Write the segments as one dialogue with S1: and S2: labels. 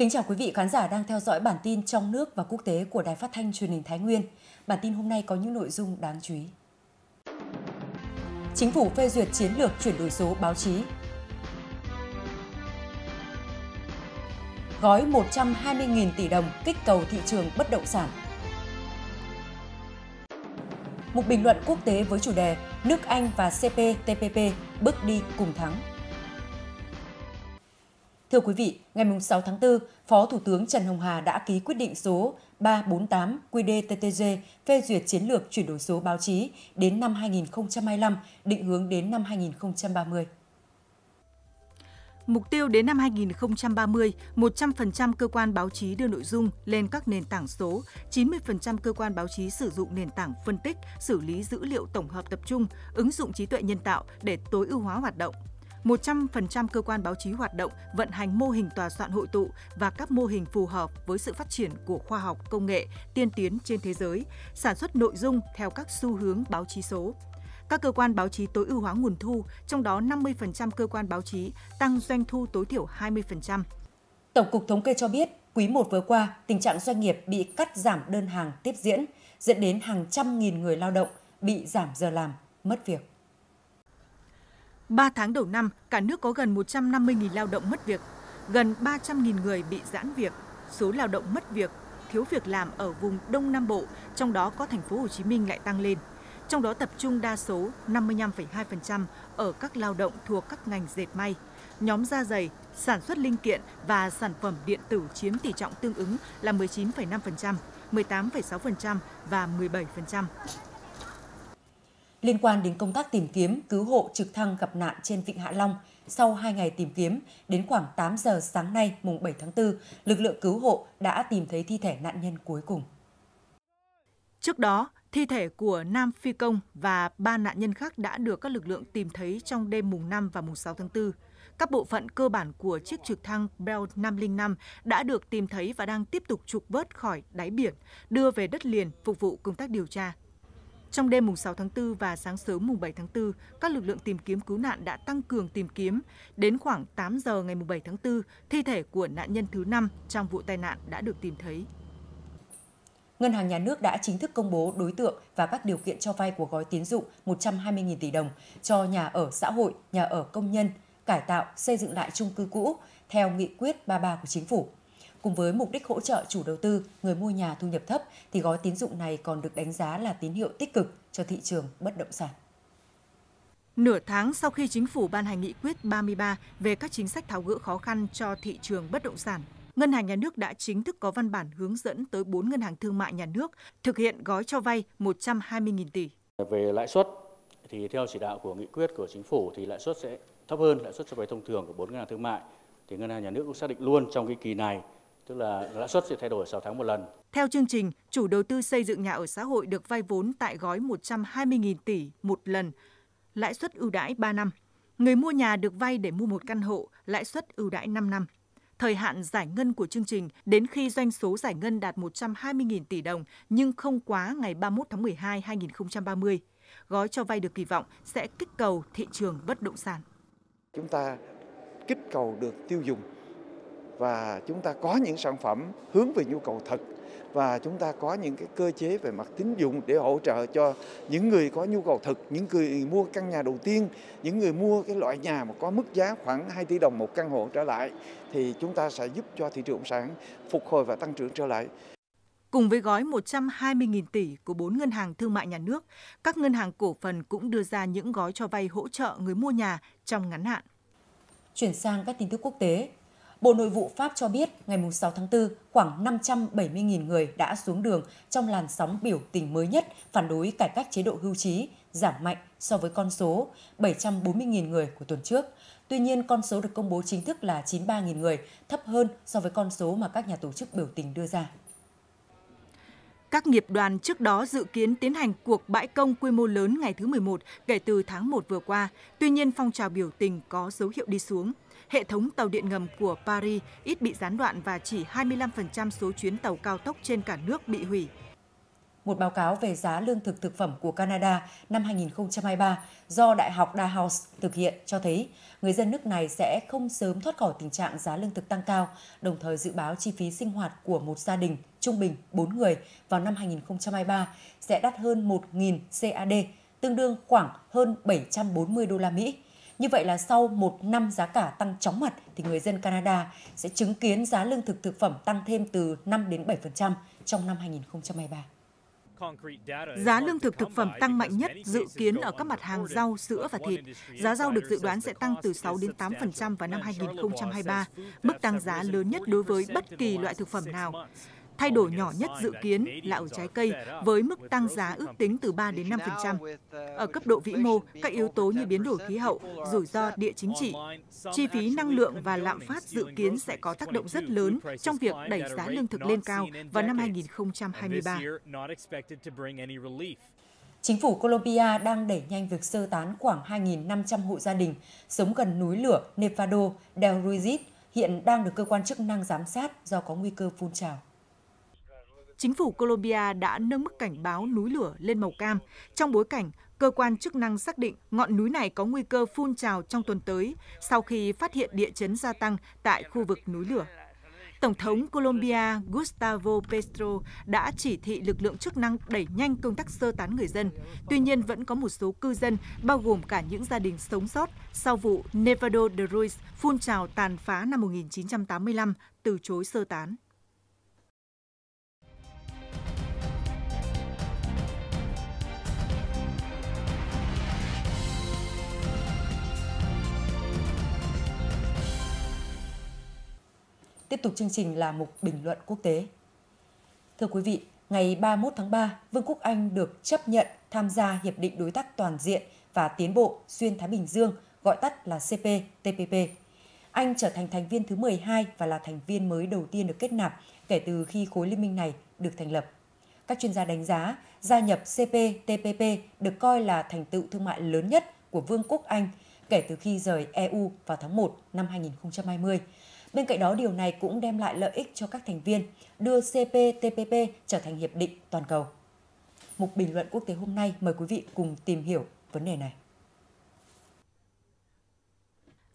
S1: Kính chào quý vị khán giả đang theo dõi bản tin trong nước và quốc tế của Đài Phát thanh Truyền hình Thái Nguyên. Bản tin hôm nay có những nội dung đáng chú ý. Chính phủ phê duyệt chiến lược chuyển đổi số báo chí. Gói 120.000 tỷ đồng kích cầu thị trường bất động sản. Một bình luận quốc tế với chủ đề Nước Anh và CPTPP bước đi cùng thắng. Thưa quý vị, ngày 6 tháng 4, Phó Thủ tướng Trần Hồng Hà đã ký quyết định số 348 QDTTG phê duyệt chiến lược chuyển đổi số báo chí đến năm 2025, định hướng đến năm 2030. Mục tiêu đến năm 2030,
S2: 100% cơ quan báo chí đưa nội dung lên các nền tảng số, 90% cơ quan báo chí sử dụng nền tảng phân tích, xử lý dữ liệu tổng hợp tập trung, ứng dụng trí tuệ nhân tạo để tối ưu hóa hoạt động, 100% cơ quan báo chí hoạt động vận hành mô hình tòa soạn hội tụ và các mô hình phù hợp với sự phát triển của khoa học, công nghệ tiên tiến trên thế giới, sản xuất nội dung theo các xu hướng báo chí số các cơ quan báo chí tối ưu hóa nguồn thu, trong đó 50% cơ quan báo chí tăng doanh thu tối thiểu 20%. Tổng
S1: cục Thống kê cho biết, quý một vừa qua, tình trạng doanh nghiệp bị cắt giảm đơn hàng tiếp diễn, dẫn đến hàng trăm nghìn người lao động bị giảm giờ làm, mất việc.
S2: 3 tháng đầu năm, cả nước có gần 150.000 lao động mất việc, gần 300.000 người bị giãn việc. Số lao động mất việc, thiếu việc làm ở vùng Đông Nam Bộ, trong đó có thành phố Hồ Chí Minh lại tăng lên. Trong đó tập trung đa số 55,2% ở các lao động thuộc các ngành dệt may, nhóm da dày, sản xuất linh kiện và sản phẩm điện tử chiếm tỷ trọng tương ứng là 19,5%, 18,6% và
S1: 17% liên quan đến công tác tìm kiếm, cứu hộ trực thăng gặp nạn trên Vịnh Hạ Long. Sau 2 ngày tìm kiếm, đến khoảng 8 giờ sáng nay mùng 7 tháng 4, lực lượng cứu hộ đã tìm thấy thi thể nạn nhân cuối cùng.
S2: Trước đó, thi thể của Nam Phi Công và ba nạn nhân khác đã được các lực lượng tìm thấy trong đêm mùng 5 và mùng 6 tháng 4. Các bộ phận cơ bản của chiếc trực thăng Bell 505 đã được tìm thấy và đang tiếp tục trục vớt khỏi đáy biển, đưa về đất liền phục vụ công tác điều tra. Trong đêm mùng 6 tháng 4 và sáng sớm mùng 7 tháng 4, các lực lượng tìm kiếm cứu nạn đã tăng cường tìm kiếm. Đến khoảng 8 giờ ngày mùng 7 tháng 4, thi thể của nạn nhân
S1: thứ 5 trong vụ tai nạn đã được tìm thấy. Ngân hàng Nhà nước đã chính thức công bố đối tượng và các điều kiện cho vay của gói tín dụng 120.000 tỷ đồng cho nhà ở xã hội, nhà ở công nhân, cải tạo, xây dựng lại chung cư cũ theo nghị quyết 33 của chính phủ. Cùng với mục đích hỗ trợ chủ đầu tư, người mua nhà thu nhập thấp thì gói tín dụng này còn được đánh giá là tín hiệu tích cực cho thị trường bất động sản. Nửa tháng
S2: sau khi chính phủ ban hành nghị quyết 33 về các chính sách tháo gỡ khó khăn cho thị trường bất động sản, Ngân hàng Nhà nước đã chính thức có văn bản hướng dẫn tới 4 ngân hàng thương mại nhà nước thực hiện gói cho vay 120.000 tỷ.
S1: Về lãi suất thì theo chỉ đạo của nghị quyết của chính phủ thì lãi suất sẽ thấp hơn lãi suất cho vay thông thường của bốn ngân hàng thương mại thì ngân hàng nhà nước cũng xác định luôn trong cái kỳ này tức là lãi suất sẽ thay đổi 6 tháng một lần.
S2: Theo chương trình, chủ đầu tư xây dựng nhà ở xã hội được vay vốn tại gói 120.000 tỷ một lần, lãi suất ưu đãi 3 năm. Người mua nhà được vay để mua một căn hộ, lãi suất ưu đãi 5 năm. Thời hạn giải ngân của chương trình đến khi doanh số giải ngân đạt 120.000 tỷ đồng nhưng không quá ngày 31 tháng 12 2030. Gói cho vay được kỳ vọng sẽ kích cầu thị trường bất động sản.
S1: Chúng ta kích cầu được tiêu dùng và chúng ta có những sản phẩm hướng về nhu cầu thật và chúng ta có những cái cơ chế về mặt tín dụng để hỗ trợ cho những người có nhu cầu thực, những người mua căn nhà đầu tiên, những người mua cái loại nhà mà có mức giá khoảng 2 tỷ đồng một căn hộ trở lại thì chúng ta sẽ giúp cho thị trường bất sản phục hồi và tăng trưởng trở lại.
S2: Cùng với gói 120.000 tỷ của bốn ngân hàng thương mại nhà nước, các ngân hàng cổ phần cũng đưa ra những gói cho vay hỗ trợ người mua
S1: nhà trong ngắn hạn. Chuyển sang các tin tức quốc tế, Bộ Nội vụ Pháp cho biết ngày 6 tháng 4, khoảng 570.000 người đã xuống đường trong làn sóng biểu tình mới nhất phản đối cải cách chế độ hưu trí, giảm mạnh so với con số 740.000 người của tuần trước. Tuy nhiên, con số được công bố chính thức là 93.000 người, thấp hơn so với con số mà các nhà tổ chức biểu tình đưa ra.
S2: Các nghiệp đoàn trước đó dự kiến tiến hành cuộc bãi công quy mô lớn ngày thứ 11 kể từ tháng 1 vừa qua. Tuy nhiên, phong trào biểu tình có dấu hiệu đi xuống hệ thống tàu điện ngầm của Paris ít bị gián
S1: đoạn và chỉ 25% số chuyến tàu cao tốc trên cả nước bị hủy. Một báo cáo về giá lương thực thực phẩm của Canada năm 2023 do Đại học Dalhousie thực hiện cho thấy người dân nước này sẽ không sớm thoát khỏi tình trạng giá lương thực tăng cao, đồng thời dự báo chi phí sinh hoạt của một gia đình trung bình 4 người vào năm 2023 sẽ đắt hơn 1.000 CAD, tương đương khoảng hơn 740 đô la Mỹ như vậy là sau một năm giá cả tăng chóng mặt thì người dân Canada sẽ chứng kiến giá lương thực thực phẩm tăng thêm từ 5 đến 7% trong năm 2023. Giá lương thực thực phẩm tăng mạnh nhất dự kiến ở các mặt hàng rau, sữa và thịt. Giá
S2: rau được dự đoán sẽ tăng từ 6 đến 8% vào năm 2023, mức tăng giá lớn nhất đối với bất kỳ loại thực phẩm nào. Thay đổi nhỏ nhất dự kiến là ở trái cây với mức tăng giá ước tính từ 3 đến 5%. Ở cấp độ vĩ mô, các yếu tố như biến đổi khí hậu, rủi ro địa chính trị, chi phí năng lượng và lạm phát dự kiến sẽ có tác động rất lớn trong việc đẩy giá lương thực lên cao vào năm 2023.
S1: Chính phủ Colombia đang đẩy nhanh việc sơ tán khoảng 2.500 hộ gia đình sống gần núi lửa Nevado del Ruiz hiện đang được cơ quan chức năng giám sát do có nguy cơ phun trào
S2: chính phủ Colombia đã nâng mức cảnh báo núi lửa lên màu cam trong bối cảnh cơ quan chức năng xác định ngọn núi này có nguy cơ phun trào trong tuần tới sau khi phát hiện địa chấn gia tăng tại khu vực núi lửa. Tổng thống Colombia Gustavo Petro đã chỉ thị lực lượng chức năng đẩy nhanh công tác sơ tán người dân. Tuy nhiên, vẫn có một số cư dân, bao gồm cả những gia đình sống sót sau vụ Nevado de Ruiz phun trào tàn phá năm 1985, từ chối sơ tán.
S1: Tiếp tục chương trình là mục bình luận quốc tế. Thưa quý vị, ngày 31 tháng 3, Vương quốc Anh được chấp nhận tham gia Hiệp định Đối tác Toàn diện và Tiến bộ Xuyên Thái Bình Dương, gọi tắt là CPTPP. Anh trở thành thành viên thứ 12 và là thành viên mới đầu tiên được kết nạp kể từ khi khối liên minh này được thành lập. Các chuyên gia đánh giá, gia nhập CPTPP được coi là thành tựu thương mại lớn nhất của Vương quốc Anh kể từ khi rời EU vào tháng 1 năm 2020 Bên cạnh đó, điều này cũng đem lại lợi ích cho các thành viên, đưa CPTPP trở thành hiệp định toàn cầu. Mục bình luận quốc tế hôm nay mời quý vị cùng tìm hiểu vấn đề này.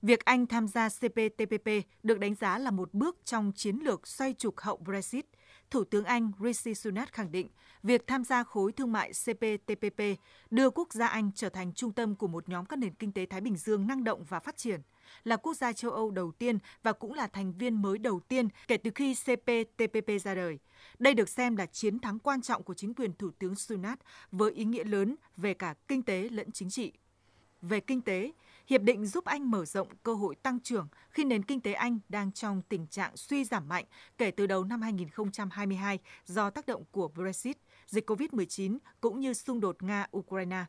S2: Việc Anh tham gia CPTPP được đánh giá là một bước trong chiến lược xoay trục hậu Brexit – Thủ tướng Anh Rishi Sunak khẳng định việc tham gia khối thương mại CPTPP đưa quốc gia Anh trở thành trung tâm của một nhóm các nền kinh tế Thái Bình Dương năng động và phát triển, là quốc gia châu Âu đầu tiên và cũng là thành viên mới đầu tiên kể từ khi CPTPP ra đời. Đây được xem là chiến thắng quan trọng của chính quyền Thủ tướng Sunak với ý nghĩa lớn về cả kinh tế lẫn chính trị. Về kinh tế, Hiệp định giúp Anh mở rộng cơ hội tăng trưởng khi nền kinh tế Anh đang trong tình trạng suy giảm mạnh kể từ đầu năm 2022 do tác động của Brexit, dịch COVID-19 cũng như xung đột Nga-Ukraine.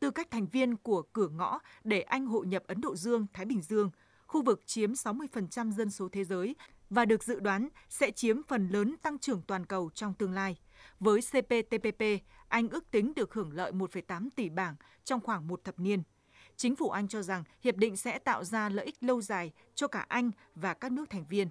S2: Tư cách thành viên của cửa ngõ để Anh hội nhập Ấn Độ Dương-Thái Bình Dương, khu vực chiếm 60% dân số thế giới và được dự đoán sẽ chiếm phần lớn tăng trưởng toàn cầu trong tương lai. Với CPTPP, Anh ước tính được hưởng lợi 1,8 tỷ bảng trong khoảng một thập niên – Chính phủ Anh cho rằng hiệp định sẽ tạo ra lợi ích lâu dài cho cả Anh và các nước thành viên.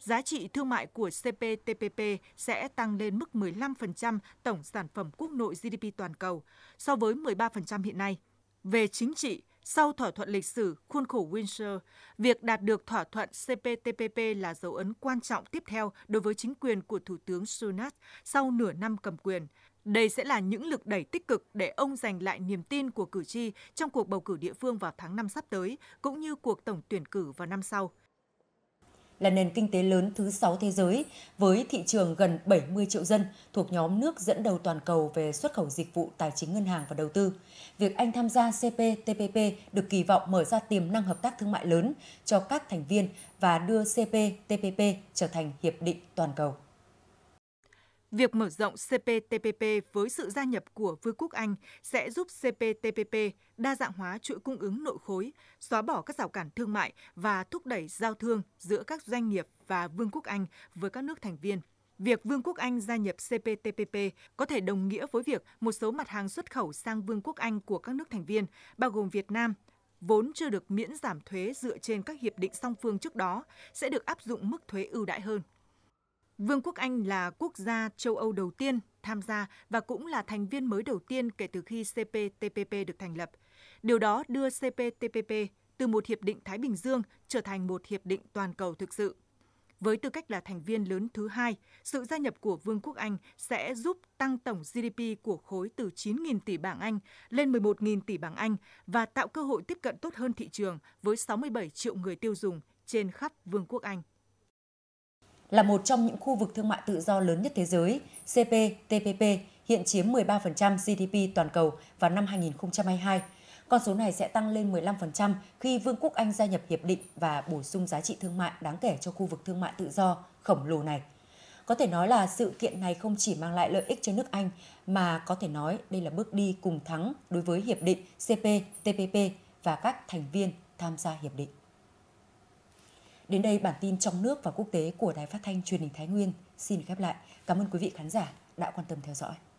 S2: Giá trị thương mại của CPTPP sẽ tăng lên mức 15% tổng sản phẩm quốc nội GDP toàn cầu so với 13% hiện nay. Về chính trị, sau thỏa thuận lịch sử khuôn khổ Windsor, việc đạt được thỏa thuận CPTPP là dấu ấn quan trọng tiếp theo đối với chính quyền của Thủ tướng Sunak sau nửa năm cầm quyền. Đây sẽ là những lực đẩy tích cực để ông giành lại niềm tin của cử tri trong cuộc bầu cử địa phương vào tháng 5 sắp tới, cũng như cuộc tổng tuyển cử vào năm sau
S1: là nền kinh tế lớn thứ 6 thế giới với thị trường gần 70 triệu dân thuộc nhóm nước dẫn đầu toàn cầu về xuất khẩu dịch vụ tài chính ngân hàng và đầu tư. Việc Anh tham gia CPTPP được kỳ vọng mở ra tiềm năng hợp tác thương mại lớn cho các thành viên và đưa CPTPP trở thành hiệp định toàn cầu.
S2: Việc mở rộng CPTPP với sự gia nhập của Vương quốc Anh sẽ giúp CPTPP đa dạng hóa chuỗi cung ứng nội khối, xóa bỏ các rào cản thương mại và thúc đẩy giao thương giữa các doanh nghiệp và Vương quốc Anh với các nước thành viên. Việc Vương quốc Anh gia nhập CPTPP có thể đồng nghĩa với việc một số mặt hàng xuất khẩu sang Vương quốc Anh của các nước thành viên, bao gồm Việt Nam, vốn chưa được miễn giảm thuế dựa trên các hiệp định song phương trước đó, sẽ được áp dụng mức thuế ưu đãi hơn. Vương quốc Anh là quốc gia châu Âu đầu tiên tham gia và cũng là thành viên mới đầu tiên kể từ khi CPTPP được thành lập. Điều đó đưa CPTPP từ một hiệp định Thái Bình Dương trở thành một hiệp định toàn cầu thực sự. Với tư cách là thành viên lớn thứ hai, sự gia nhập của Vương quốc Anh sẽ giúp tăng tổng GDP của khối từ 9.000 tỷ bảng Anh lên 11.000 tỷ bảng Anh và tạo cơ hội tiếp cận tốt hơn thị trường với 67 triệu người tiêu dùng trên khắp Vương quốc Anh
S1: là một trong những khu vực thương mại tự do lớn nhất thế giới, CPTPP hiện chiếm 13% GDP toàn cầu vào năm 2022. Con số này sẽ tăng lên 15% khi Vương quốc Anh gia nhập hiệp định và bổ sung giá trị thương mại đáng kể cho khu vực thương mại tự do khổng lồ này. Có thể nói là sự kiện này không chỉ mang lại lợi ích cho nước Anh mà có thể nói đây là bước đi cùng thắng đối với hiệp định CPTPP và các thành viên tham gia hiệp định. Đến đây bản tin trong nước và quốc tế của Đài Phát thanh Truyền hình Thái Nguyên xin khép lại. Cảm ơn quý vị khán giả đã quan tâm theo dõi.